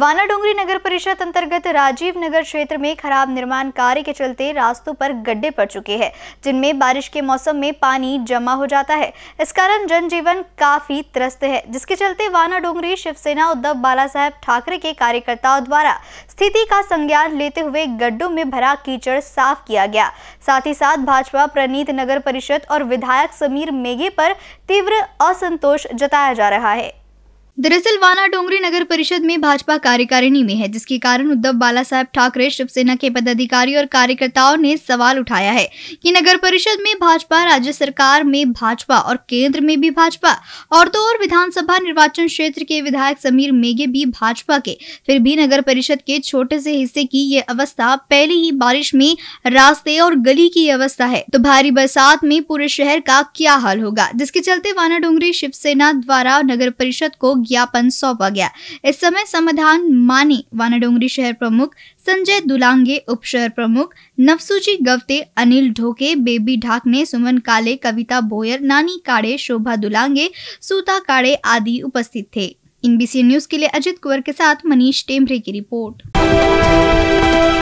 वाना डोंगरी नगर परिषद अंतर्गत राजीव नगर क्षेत्र में खराब निर्माण कार्य के चलते रास्तों पर गड्ढे पड़ चुके हैं जिनमें बारिश के मौसम में पानी जमा हो जाता है इस कारण जनजीवन काफी त्रस्त है जिसके चलते वाना डोंगरी शिवसेना उद्धव बाला साहेब ठाकरे के कार्यकर्ताओं द्वारा स्थिति का संज्ञान लेते हुए गड्ढों में भरा कीचड़ साफ किया गया साथ ही साथ भाजपा प्रणीत नगर परिषद और विधायक समीर मेघे पर तीव्र असंतोष जताया जा रहा है दरअसल वाना डोंगरी नगर परिषद में भाजपा कार्यकारिणी में है जिसके कारण उद्धव बाला साहेब ठाकरे शिवसेना के पदाधिकारी और कार्यकर्ताओं ने सवाल उठाया है कि नगर परिषद में भाजपा राज्य सरकार में भाजपा और केंद्र में भी भाजपा और तो और विधानसभा निर्वाचन क्षेत्र के विधायक समीर मेघे भी भाजपा के फिर भी नगर परिषद के छोटे से हिस्से की ये अवस्था पहले ही बारिश में रास्ते और गली की अवस्था है तो भारी बरसात में पूरे शहर का क्या हाल होगा जिसके चलते वाना डोंगरी शिवसेना द्वारा नगर परिषद को ज्ञापन सौंपा गया इस समय समाधान माने वानाडोंगरी शहर प्रमुख संजय दुलांगे उप शहर प्रमुख नवसूची गवते अनिल ढोके बेबी ढाकने सुमन काले कविता बोयर नानी काड़े शोभा दुलांगे सूता काड़े आदि उपस्थित थे इनबीसी न्यूज के लिए अजित कुंवर के साथ मनीष टेम्भरे की रिपोर्ट